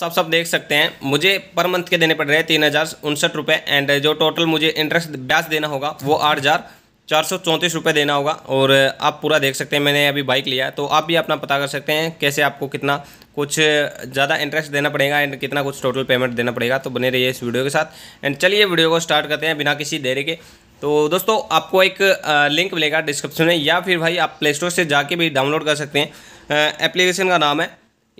सब सब देख सकते हैं मुझे पर मंथ के देने पड़ रहे हैं तीन हज़ार उनसठ रुपये एंड जो टोटल मुझे इंटरेस्ट ब्याज देना होगा वो आठ हज़ार चार सौ चौंतीस रुपये देना होगा और आप पूरा देख सकते हैं मैंने अभी बाइक लिया है तो आप भी अपना पता कर सकते हैं कैसे आपको कितना कुछ ज़्यादा इंटरेस्ट देना पड़ेगा एंड कितना कुछ टोटल पेमेंट देना पड़ेगा तो बने रहिए इस वीडियो के साथ एंड चलिए वीडियो को स्टार्ट करते हैं बिना किसी देरी के तो दोस्तों आपको एक लिंक मिलेगा डिस्क्रिप्शन में या फिर भाई आप प्ले स्टोर से जाके भी डाउनलोड कर सकते हैं एप्लीकेशन का नाम है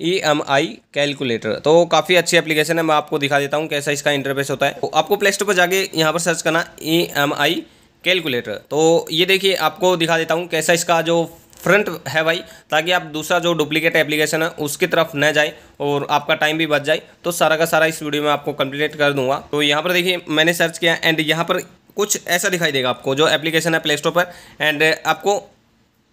ई एम आई कैलकुलेटर तो काफ़ी अच्छी एप्लीकेशन है मैं आपको दिखा देता हूँ कैसा इसका इंटरफेस होता है तो आपको प्ले स्टोर पर जाके यहाँ पर सर्च करना ई एम आई कैलकुलेटर तो ये देखिए आपको दिखा देता हूँ कैसा इसका जो फ्रंट है भाई ताकि आप दूसरा जो डुप्लीकेट एप्लीकेशन है उसकी तरफ न जाए और आपका टाइम भी बच जाए तो सारा का सारा इस वीडियो में आपको कंप्लीट कर दूंगा तो यहाँ पर देखिए मैंने सर्च किया एंड यहाँ पर कुछ ऐसा दिखाई देगा आपको जो एप्लीकेशन है प्ले स्टोर पर एंड आपको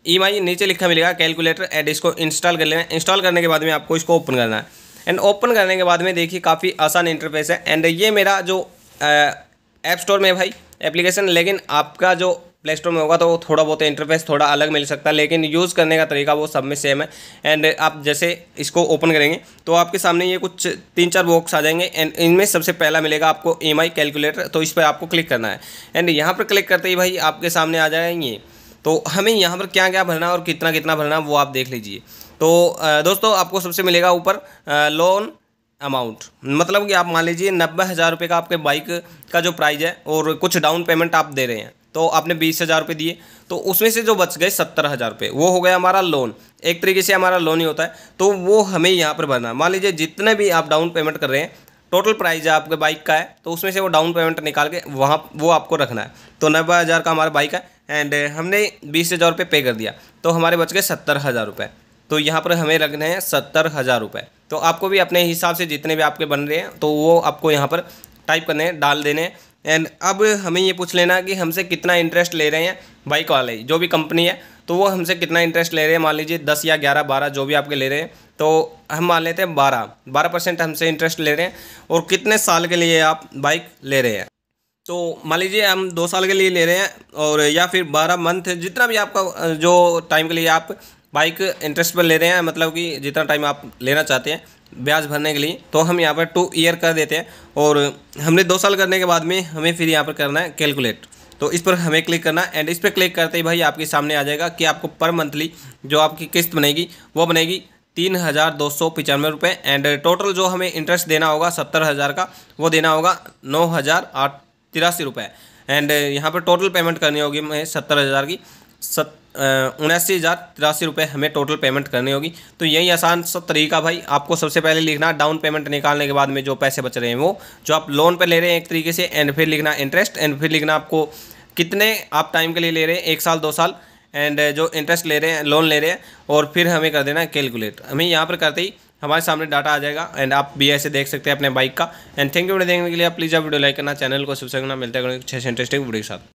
ई e नीचे लिखा मिलेगा कैलकुलेटर एड इसको इंस्टॉल कर लेना इंस्टॉल करने के बाद में आपको इसको ओपन करना है एंड ओपन करने के बाद में देखिए काफ़ी आसान इंटरफेस है एंड ये मेरा जो ऐप स्टोर में भाई एप्लीकेशन लेकिन आपका जो प्ले स्टोर में होगा तो थोड़ा बहुत इंटरफेस थोड़ा अलग मिल सकता है लेकिन यूज़ करने का तरीका वो सब में सेम है एंड आप जैसे इसको ओपन करेंगे तो आपके सामने ये कुछ तीन चार बॉक्स आ जाएंगे एंड इनमें सबसे पहला मिलेगा आपको ई e कैलकुलेटर तो इस पर आपको क्लिक करना है एंड यहाँ पर क्लिक करते ही भाई आपके सामने आ जाएंगे तो हमें यहाँ पर क्या क्या भरना और कितना कितना भरना वो आप देख लीजिए तो दोस्तों आपको सबसे मिलेगा ऊपर लोन अमाउंट मतलब कि आप मान लीजिए नब्बे हज़ार रुपये का आपके बाइक का जो प्राइज़ है और कुछ डाउन पेमेंट आप दे रहे हैं तो आपने बीस हज़ार रुपये दिए तो उसमें से जो बच गए सत्तर हज़ार रुपये वो हो गया हमारा लोन एक तरीके से हमारा लोन ही होता है तो वो हमें यहाँ पर भरना मान लीजिए जितने भी आप डाउन पेमेंट कर रहे हैं टोटल प्राइस है आपके बाइक का है तो उसमें से वो डाउन पेमेंट निकाल के वहाँ वो आपको रखना है तो नब्बे हज़ार का हमारा बाइक है एंड हमने बीस हज़ार रुपये पे कर दिया तो हमारे बच गए सत्तर हज़ार रुपये तो यहाँ पर हमें लगने हैं सत्तर हज़ार रुपये तो आपको भी अपने हिसाब से जितने भी आपके बन रहे हैं तो वो आपको यहाँ पर टाइप करने हैं डाल देने एंड अब हमें ये पूछ लेना कि हमसे कितना इंटरेस्ट ले रहे हैं बाइक वाले जो भी कंपनी है तो वो हमसे कितना इंटरेस्ट ले रहे हैं मान लीजिए दस या ग्यारह बारह जो भी आपके ले रहे हैं तो हम मान लेते हैं बारह बारह परसेंट हमसे इंटरेस्ट ले रहे हैं और कितने साल के लिए आप बाइक ले रहे हैं तो मान लीजिए हम दो साल के लिए ले रहे हैं और या फिर बारह मंथ जितना भी आपका जो टाइम के लिए आप बाइक इंटरेस्ट पर ले रहे हैं मतलब कि जितना टाइम आप लेना चाहते हैं ब्याज भरने के लिए तो हम यहाँ पर टू ईयर कर देते हैं और हमने दो साल करने के बाद में हमें फिर यहाँ पर करना है कैलकुलेट तो इस पर हमें क्लिक करना एंड इस पर क्लिक करते ही भाई आपके सामने आ जाएगा कि आपको पर मंथली जो आपकी किस्त बनेगी वो बनेगी तीन हज़ार दो सौ पचानवे रुपये एंड टोटल जो हमें इंटरेस्ट देना होगा सत्तर हज़ार का वो देना होगा नौ हज़ार आठ तिरासी रुपये एंड uh, यहाँ पर टोटल पेमेंट करनी होगी हमें सत्तर हज़ार की सत uh, उन्यासी हज़ार तिरासी रुपये हमें टोटल पेमेंट करनी होगी तो यही आसान सब तरीका भाई आपको सबसे पहले लिखना डाउन पेमेंट निकालने के बाद में जो पैसे बच रहे हैं वो जो आप लोन पर ले रहे हैं एक तरीके से एंड फिर लिखना इंटरेस्ट एंड फिर लिखना आपको कितने आप टाइम के लिए ले रहे हैं एक साल दो साल एंड uh, जो इंटरेस्ट ले रहे हैं लोन ले रहे हैं और फिर हमें कर देना कैलकुलेट हमें यहाँ पर करते ही हमारे सामने डाटा आ जाएगा एंड आप भी ऐसे देख सकते हैं अपने बाइक का एंड थैंक यू वीडियो देखने के लिए प्लीज़ आप वीडियो लाइक करना चैनल को सब्सक्राइब करना मिलता है इंटरेस्टिंग वीडियो के साथ